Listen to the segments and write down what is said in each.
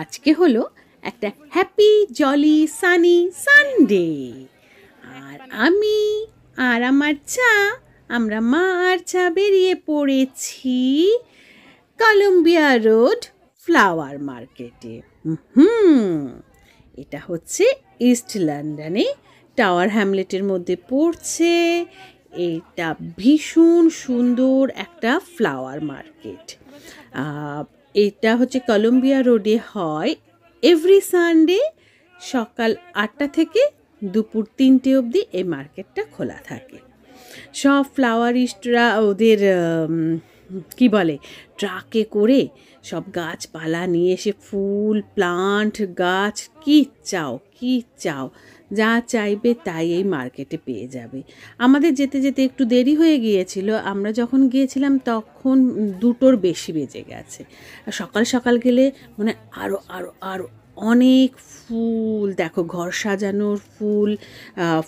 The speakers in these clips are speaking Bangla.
আজকে হলো একটা হ্যাপি জলি সানি সানডে আর আমি আর আমার চা আমরা মা আর চা বেরিয়ে পড়েছি কলম্বিয়া রোড ফ্লাওয়ার মার্কেটে হুম এটা হচ্ছে ইস্ট লন্ডনে টাওয়ার হ্যামলেটের মধ্যে পড়ছে এটা ভীষণ সুন্দর একটা ফ্লাওয়ার মার্কেট এটা হচ্ছে কলম্বিয়া রোডে হয় এভরি সানডে সকাল আটটা থেকে দুপুর তিনটে অবধি এই মার্কেটটা খোলা থাকে সব ফ্লাওয়ারিস্টরা ওদের কি বলে ট্রাকে করে সব গাছপালা নিয়ে এসে ফুল প্লান্ট গাছ কি চাও কি চাও যা চাইবে তাই এই মার্কেটে পেয়ে যাবে আমাদের যেতে যেতে একটু দেরি হয়ে গিয়েছিল আমরা যখন গিয়েছিলাম তখন দুটোর বেশি বেজে গেছে সকাল সকাল গেলে মানে আরও আরও আরও অনেক ফুল দেখো ঘর সাজানোর ফুল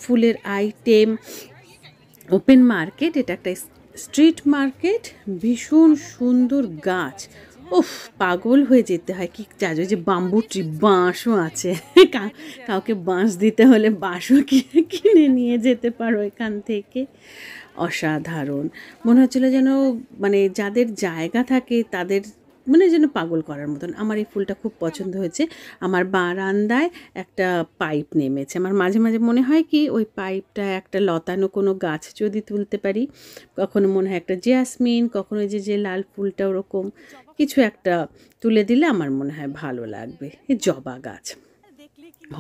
ফুলের আইটেম ওপেন মার্কেট এটা একটা স্ট্রিট মার্কেট ভীষণ সুন্দর গাছ উফ পাগল হয়ে যেতে হয় কি চাজ যে বাম্বু ট্রি বাঁশও আছে কাউকে বাঁশ দিতে হলে বাঁশও কিনে নিয়ে যেতে পারো এখান থেকে অসাধারণ মনে হচ্ছিলো যেন মানে যাদের জায়গা থাকে তাদের মানে যেন পাগল করার মতন আমার এই ফুলটা খুব পছন্দ হয়েছে আমার বারান্দায় একটা পাইপ নেমেছে আমার মাঝে মাঝে মনে হয় কি ওই পাইপটা একটা লতানো কোনো গাছ যদি তুলতে পারি কখনো মনে হয় একটা জ্যাসমিন কখনো যে যে লাল ফুলটা ওরকম কিছু একটা তুলে দিলে আমার মনে হয় ভালো লাগবে জবা গাছ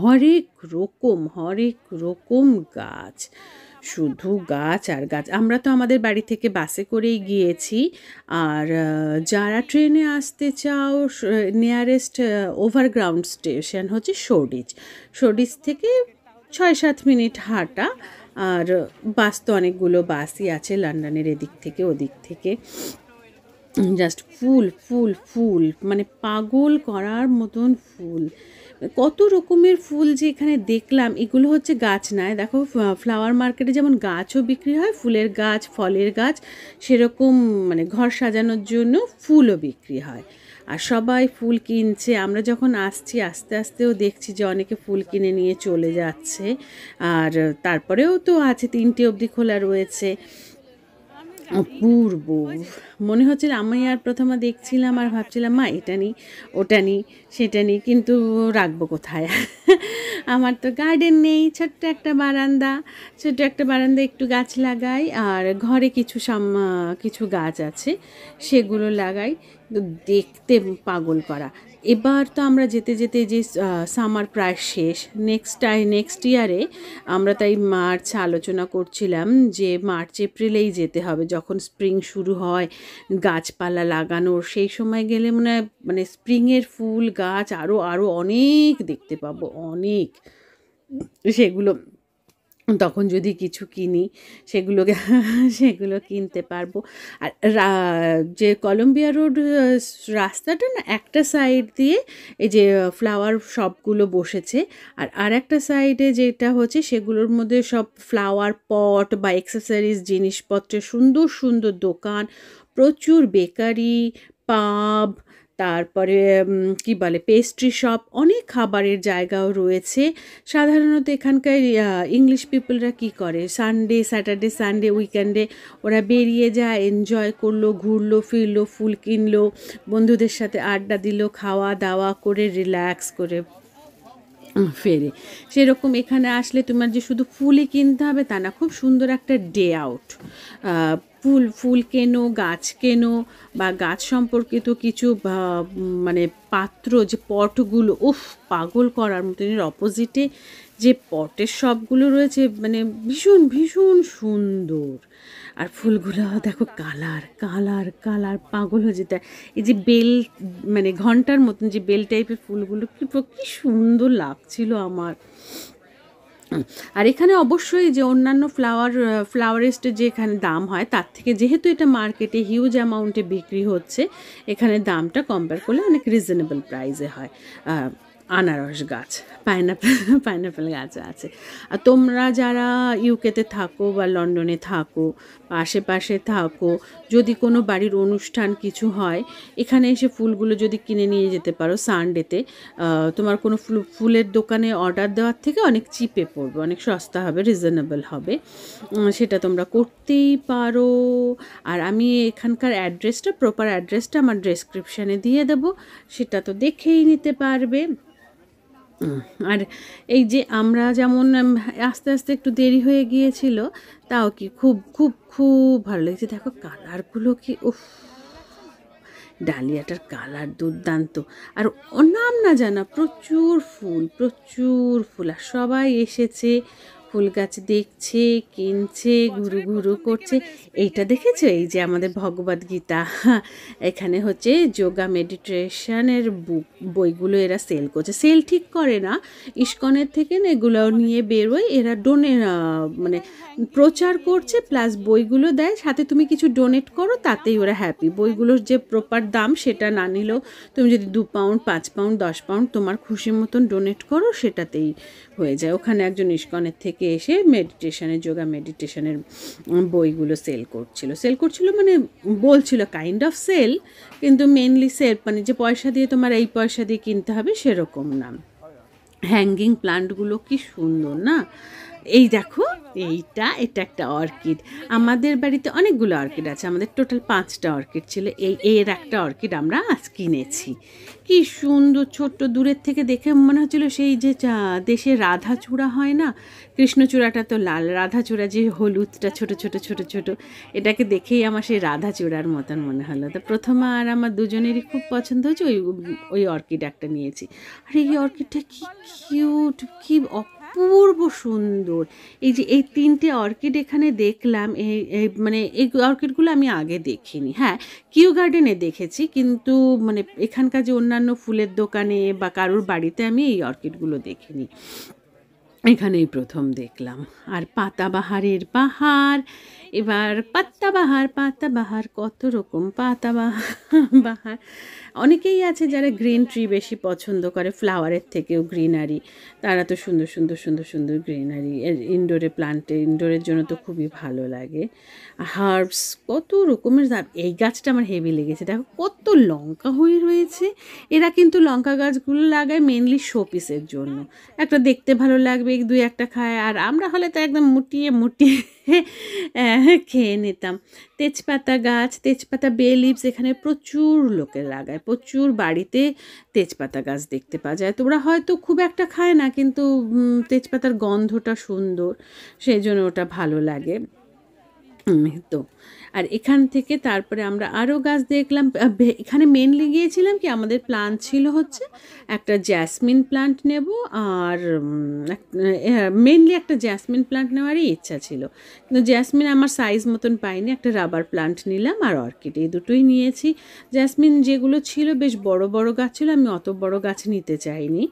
হরেক রকম হরেক রকম গাছ শুধু গাছ আর গাছ আমরা তো আমাদের বাড়ি থেকে বাসে করেই গিয়েছি আর যারা ট্রেনে আসতে চাও নিয়ারেস্ট ওভারগ্রাউন্ড স্টেশন হচ্ছে সোডিচ সোডিচ থেকে ছয় সাত মিনিট হাঁটা আর বাস তো অনেকগুলো বাসই আছে লন্ডনের এদিক থেকে ওদিক থেকে জাস্ট ফুল ফুল ফুল মানে পাগল করার মতন ফুল কত রকমের ফুল যে এখানে দেখলাম এগুলো হচ্ছে গাছ নয় দেখো ফ্লাওয়ার মার্কেটে যেমন গাছও বিক্রি হয় ফুলের গাছ ফলের গাছ সেরকম মানে ঘর সাজানোর জন্য ফুলও বিক্রি হয় আর সবাই ফুল কিনছে আমরা যখন আসছি আস্তে আস্তেও দেখছি যে অনেকে ফুল কিনে নিয়ে চলে যাচ্ছে আর তারপরেও তো আছে তিনটে অবধি খোলা রয়েছে অপূর্ব মনে হচ্ছে আমি আর প্রথমে দেখছিলাম আর ভাবছিলাম মা এটা নেই ওটা নেই সেটা নেই কিন্তু রাখবো কোথায় আমার তো গার্ডেন নেই ছোট্ট একটা বারান্দা ছোট্ট একটা বারান্দা একটু গাছ লাগাই আর ঘরে কিছু সাম কিছু গাছ আছে সেগুলো লাগাই দেখতে পাগল করা এবার তো আমরা যেতে যেতে যে সামার প্রায় শেষ নেক্সট টাই নেক্সট ইয়ারে আমরা তাই মার্চ আলোচনা করছিলাম যে মার্চ এপ্রিলেই যেতে হবে যখন স্প্রিং শুরু হয় গাছপালা লাগানোর সেই সময় গেলে মনে হয় মানে স্প্রিংয়ের ফুল গাছ আরও আরও অনেক দেখতে পাবো অনেক সেগুলো তখন যদি কিছু কিনি সেগুলোকে সেগুলো কিনতে পারবো আর যে কলম্বিয়া রোড রাস্তাটা না একটা সাইড দিয়ে এই যে ফ্লাওয়ার শপগুলো বসেছে আর আর একটা সাইডে যেটা হচ্ছে সেগুলোর মধ্যে সব ফ্লাওয়ার পট বা এক্সেসরিজ জিনিসপত্রের সুন্দর সুন্দর দোকান প্রচুর বেকারি পাব তারপরে কি বলে পেস্ট্রি শপ অনেক খাবারের জায়গাও রয়েছে সাধারণত এখানকার ইংলিশ পিপলরা কি করে সানডে স্যাটারডে সানডে উইকেন্ডে ওরা বেরিয়ে যায় এনজয় করলো ঘুরলো ফিরলো ফুল কিনলো বন্ধুদের সাথে আড্ডা দিল খাওয়া দাওয়া করে রিল্যাক্স করে ফেরে সেরকম এখানে আসলে তোমার যে শুধু ফুলই কিনতে হবে তা না খুব সুন্দর একটা ডে আউট ফুল ফুল কেনো গাছ কেনো বা গাছ সম্পর্কিত কিছু মানে পাত্র যে পটগুলো উফ পাগল করার মতন এর অপোজিটে যে পটের সবগুলো রয়েছে মানে ভীষণ ভীষণ সুন্দর আর ফুলগুলো দেখো কালার কালার কালার পাগল হয়ে যেতে এই যে বেল মানে ঘন্টার মতন যে বেল টাইপের ফুলগুলো কী কী সুন্দর লাগছিল আমার আর এখানে অবশ্যই যে অন্যান্য ফ্লাওয়ার ফ্লাওয়ারেস্টের যে এখানে দাম হয় তার থেকে যেহেতু এটা মার্কেটে হিউজ অ্যামাউন্টে বিক্রি হচ্ছে এখানে দামটা কম্পেয়ার করলে অনেক রিজনেবল প্রাইসে হয় আনারস গাছ পাইনাপেল পাইনাপেল গাছ আছে আর তোমরা যারা ইউকেতে থাকো বা লন্ডনে থাকো বা আশেপাশে থাকো যদি কোনো বাড়ির অনুষ্ঠান কিছু হয় এখানে এসে ফুলগুলো যদি কিনে নিয়ে যেতে পারো সানডেতে তোমার কোনো ফুল ফুলের দোকানে অর্ডার দেওয়ার থেকে অনেক চিপে পড়বে অনেক সস্তা হবে রিজনেবল হবে সেটা তোমরা করতেই পারো আর আমি এখানকার অ্যাড্রেসটা প্রপার অ্যাড্রেসটা আমার ডেসক্রিপশানে দিয়ে দেবো সেটা তো দেখেই নিতে পারবে আর এই যে আমরা যেমন আস্তে আস্তে একটু দেরি হয়ে গিয়েছিল তাও কি খুব খুব খুব ভালো লেগেছে দেখো কালারগুলো কি উফ ডালিয়াটার কালার দুর্দান্ত আর নাম না জানা প্রচুর ফুল প্রচুর ফুল আর সবাই এসেছে ফুল গাছ দেখছে কিনছে ঘুরু ঘুরু করছে এইটা দেখেছো এই যে আমাদের ভগবদ গীতা এখানে হচ্ছে যোগা মেডিটেশনের বুক বইগুলো এরা সেল করছে সেল ঠিক করে না ইস্কনের থেকে না এগুলো নিয়ে বেরোয় এরা ডোনে মানে প্রচার করছে প্লাস বইগুলো দেয় সাথে তুমি কিছু ডোনেট করো তাতেই ওরা হ্যাপি বইগুলোর যে প্রপার দাম সেটা না নিলেও তুমি যদি দু পাউন্ড পাঁচ পাউন্ড দশ পাউন্ড তোমার খুশি মতন ডোনেট করো সেটাতেই হয়ে যায় ওখানে একজন ইস্কনের থেকে থেকে এসে মেডিটেশনের যোগা মেডিটেশনের বইগুলো সেল করছিল সেল করছিল মানে বলছিল কাইন্ড অফ সেল কিন্তু মেনলি সেল মানে যে পয়সা দিয়ে তোমার এই পয়সা দিয়ে কিনতে হবে সেরকম না হ্যাঙ্গিং প্লান্টগুলো কি সুন্দর না এই দেখো এইটা এটা একটা অর্কিড আমাদের বাড়িতে অনেকগুলো অর্কিড আছে আমাদের টোটাল পাঁচটা অর্কিড ছিল এই এর একটা অর্কিড আমরা আজ কিনেছি কি সুন্দর ছোট্ট দূরের থেকে দেখে মনে হচ্ছিলো সেই যে দেশে রাধাচূড়া হয় না কৃষ্ণচূড়াটা তো লাল রাধাচূড়া যে হলুদটা ছোট ছোট ছোট ছোট এটাকে দেখেই আমার সেই রাধাচূড়ার মতন মনে হলো তো প্রথম আর আমার দুজনেরই খুব পছন্দ হয়েছে ওই ওই অর্কিড একটা নিয়েছি আর এই অর্কিডটা কি কিউট কি অপূর্ব সুন্দর এই যে এই তিনটে অর্কিড এখানে দেখলাম এই মানে এই অর্কিডগুলো আমি আগে দেখিনি হ্যাঁ কিউ গার্ডেনে দেখেছি কিন্তু মানে এখানকার যে অন্যান্য ফুলের দোকানে বা কারোর বাড়িতে আমি এই অর্কিডগুলো দেখিনি এখানেই প্রথম দেখলাম আর পাতাবাহারের পাহাড় এবার পাতাবাহার পাতাবাহার কত রকম পাতাবাহার বাহার অনেকেই আছে যারা গ্রিন ট্রি বেশি পছন্দ করে ফ্লাওয়ারের থেকেও গ্রিনারি তারা তো সুন্দর সুন্দর সুন্দর সুন্দর গ্রিনারি ইনডোরে প্লান্টে ইনডোরের জন্য তো খুবই ভালো লাগে হার্বস কত রকমের এই গাছটা আমার হেভি লেগেছে দেখো কত লঙ্কা হয়ে রয়েছে এরা কিন্তু লঙ্কা গাছগুলো লাগায় মেনলি শোপিসের জন্য একটা দেখতে ভালো লাগবে এক দুই একটা খায় আর আমরা হলে তো একদম মুটিয়ে মুটিয়ে খেয়ে নিতাম তেজপাতা গাছ তেজপাতা বে লিভস এখানে প্রচুর লোকে লাগায় প্রচুর বাড়িতে তেজপাতা গাছ দেখতে পাওয়া যায় তোমরা হয়তো খুব একটা খায় না কিন্তু তেজপাতার গন্ধটা সুন্দর সেই জন্য ওটা ভালো লাগে তো আর এখান থেকে তারপরে আমরা আরও গাছ দেখলাম এখানে মেনলি গিয়েছিলাম কি আমাদের প্লান্ট ছিল হচ্ছে একটা জ্যাসমিন প্লান্ট নেব আর মেনলি একটা জ্যাসমিন প্লান্ট নেওয়ারই ইচ্ছা ছিল কিন্তু জ্যাসমিন আমার সাইজ মতন পাইনি একটা রাবার প্লান্ট নিলাম আর অর্কিড এই দুটোই নিয়েছি জ্যাসমিন যেগুলো ছিল বেশ বড় বড় গাছ ছিল আমি অত বড় গাছ নিতে চাইনি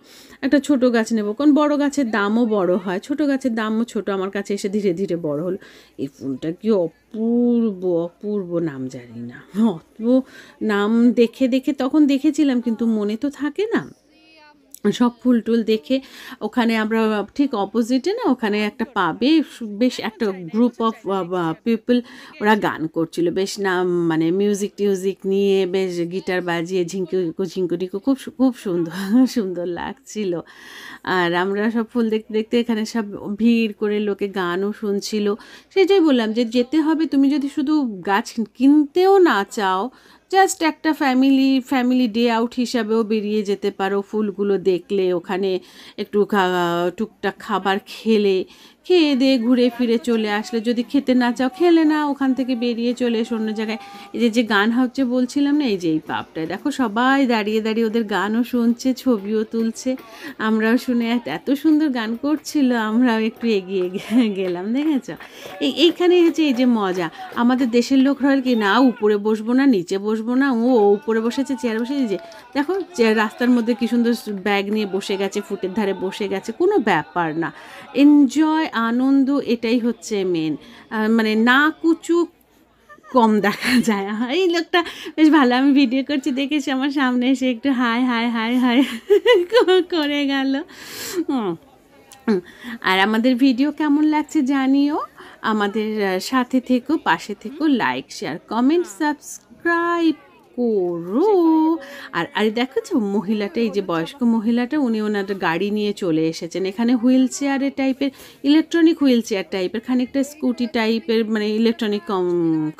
একটা ছোট গাছ নেব কারণ বড় গাছের দামও বড় হয় ছোট গাছের দামও ছোট আমার কাছে এসে ধীরে ধীরে বড় হলো এই ফুলটা কি অপূর্ব অপূর্ব নাম জানি না অত নাম দেখে দেখে তখন দেখেছিলাম কিন্তু মনে তো থাকে না সব ফুল টুল দেখে ওখানে আমরা ঠিক অপোজিটে না ওখানে একটা পাবে বেশ একটা গ্রুপ অফ পিপল ওরা গান করছিল বেশ না মানে মিউজিক টিউজিক নিয়ে বেশ গিটার বাজিয়ে ঝিঙ্কু ঝিঙ্কুটিকু খুব খুব সুন্দর সুন্দর লাগছিল আর আমরা সব ফুল দেখতে দেখতে এখানে সব ভিড় করে লোকে গানও শুনছিল সেটাই বললাম যে যেতে হবে তুমি যদি শুধু গাছ কিনতেও না চাও জাস্ট একটা ফ্যামিলি ফ্যামিলি ডে আউট হিসাবেও বেরিয়ে যেতে পারো ফুলগুলো দেখলে ওখানে একটু টুকটাক খাবার খেলে খেয়ে দিয়ে ঘুরে ফিরে চলে আসলে যদি খেতে না চাও খেলে না ওখান থেকে বেরিয়ে চলে এসো অন্য জায়গায় এই যে যে গান হচ্ছে বলছিলাম না এই যে এই পাপটায় দেখো সবাই দাঁড়িয়ে দাঁড়িয়ে ওদের গানও শুনছে ছবিও তুলছে আমরাও শুনে এত সুন্দর গান করছিল আমরাও একটু এগিয়ে গেলাম দেখেছ এই এইখানেই হচ্ছে এই যে মজা আমাদের দেশের লোক হয় কি না উপরে বসবো না নিচে বসবো না ও উপরে বসেছে চেয়ার বসে যে দেখো রাস্তার মধ্যে কী সুন্দর ব্যাগ নিয়ে বসে গেছে ফুটের ধারে বসে গেছে কোনো ব্যাপার না এনজয় আনন্দ এটাই হচ্ছে মেন মানে না কুচু কম দেখা যায় এই লোকটা বেশ ভালো আমি ভিডিও করছি দেখেছি আমার সামনে এসে একটু হাই হাই হাই হাই করে গেল আর আমাদের ভিডিও কেমন লাগছে জানিও আমাদের সাথে থেকো পাশে থেকো লাইক শেয়ার কমেন্ট সাবস্ক্রাইব করো আর আরে দেখেছো মহিলাটা এই যে বয়স্ক মহিলাটা উনি ওনার গাড়ি নিয়ে চলে এসেছেন এখানে হুইল চেয়ারের টাইপের ইলেকট্রনিক হুইল চেয়ার টাইপের খানিকটা স্কুটি টাইপের মানে ইলেকট্রনিক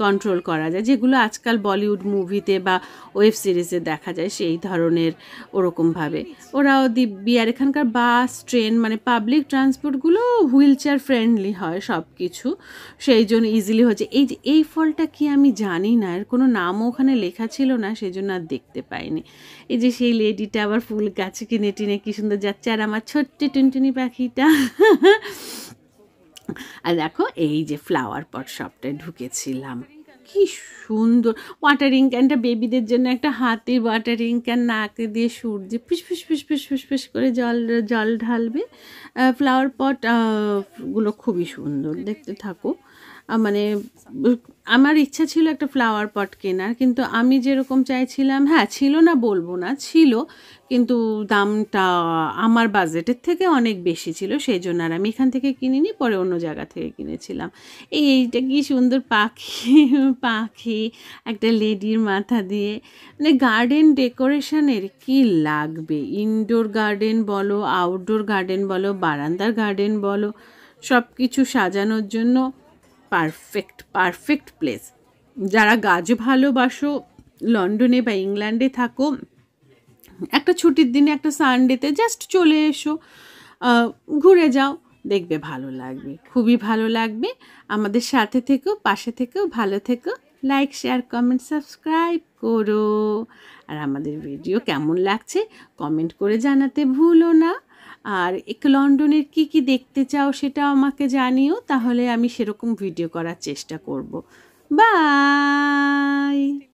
কন্ট্রোল করা যায় যেগুলো আজকাল বলিউড মুভিতে বা ওয়েব সিরিজে দেখা যায় সেই ধরনের ওরকমভাবে ওরাও দিব্যি আর এখানকার বাস ট্রেন মানে পাবলিক ট্রান্সপোর্টগুলো হুইল চেয়ার ফ্রেন্ডলি হয় সব কিছু সেই জন্য ইজিলি হচ্ছে এই যে এই ফলটা কি আমি জানি না এর কোনো নামও ওখানে লেখা ছিল ছিল না সেই জন্য আর দেখতে পাইনি এই যে সেই লেডিটা আবার ফুল গাছে কিনে টিনে কি সুন্দর যাচ্ছে আর আমার ছোট্ট টুনটুনি পাখিটা আর দেখো এই যে ফ্লাওয়ার পট সবটায় ঢুকেছিলাম কি সুন্দর ওয়াটারিং ক্যানটা বেবিদের জন্য একটা হাতে ওয়াটারিং ক্যান নাকে দিয়ে সূর্যে ফিসফিস ফিসফিস ফিসফিস করে জল জল ঢালবে ফ্লাওয়ার পট গুলো খুবই সুন্দর দেখতে থাকো মানে আমার ইচ্ছা ছিল একটা ফ্লাওয়ার পট কেনার কিন্তু আমি যেরকম চাইছিলাম হ্যাঁ ছিল না বলবো না ছিল কিন্তু দামটা আমার বাজেটের থেকে অনেক বেশি ছিল সেই জন্য আর আমি এখান থেকে কিনিনি পরে অন্য জায়গা থেকে কিনেছিলাম এইটা কি সুন্দর পাখি পাখি একটা লেডির মাথা দিয়ে মানে গার্ডেন ডেকোরেশনের কি লাগবে ইনডোর গার্ডেন বলো আউটডোর গার্ডেন বলো বারান্দার গার্ডেন বলো সব কিছু সাজানোর জন্য পারফেক্ট পারফেক্ট প্লেস যারা গাছ ভালোবাসো লন্ডনে বা ইংল্যান্ডে থাকো একটা ছুটির দিনে একটা সানডেতে জাস্ট চলে এসো ঘুরে যাও দেখবে ভালো লাগবে খুবই ভালো লাগবে আমাদের সাথে থেকেও পাশে থেকেও ভালো থেকেও লাইক শেয়ার কমেন্ট সাবস্ক্রাইব করো আর আমাদের ভিডিও কেমন লাগছে কমেন্ট করে জানাতে ভুলো না আর লন্ডনের কি কি দেখতে চাও সেটা আমাকে জানিও তাহলে আমি সেরকম ভিডিও করার চেষ্টা করব বাই